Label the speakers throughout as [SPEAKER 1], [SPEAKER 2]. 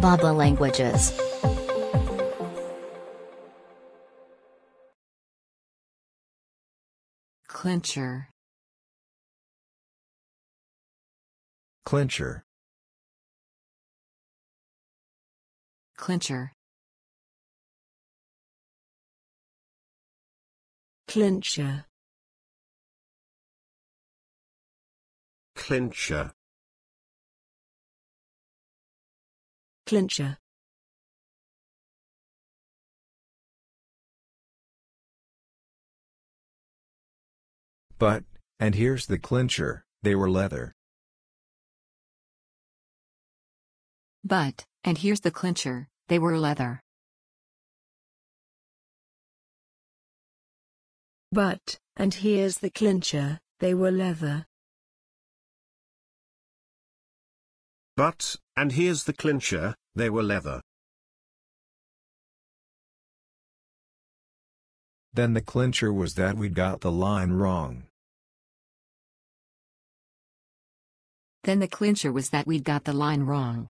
[SPEAKER 1] Baba Languages Clincher Clincher Clincher Clincher Clincher Clincher But, and here's the clincher, they were leather. But, and here's the clincher, they were leather. But, and here's the clincher, they were leather. But, and here's the clincher, they were leather. Then the clincher was that we'd got the line wrong. Then the clincher was that we'd got the line wrong.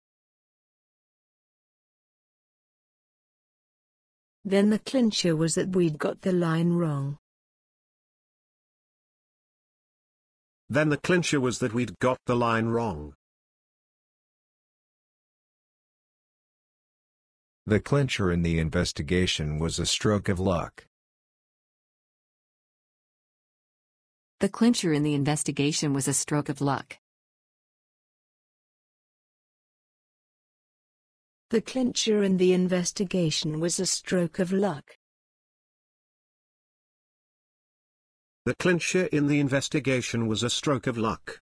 [SPEAKER 1] Then the clincher was that we'd got the line wrong. Then the clincher was that we'd got the line wrong. The clincher in the investigation was a stroke of luck. The clincher in the investigation was a stroke of luck. The clincher in the investigation was a stroke of luck. The clincher in the investigation was a stroke of luck.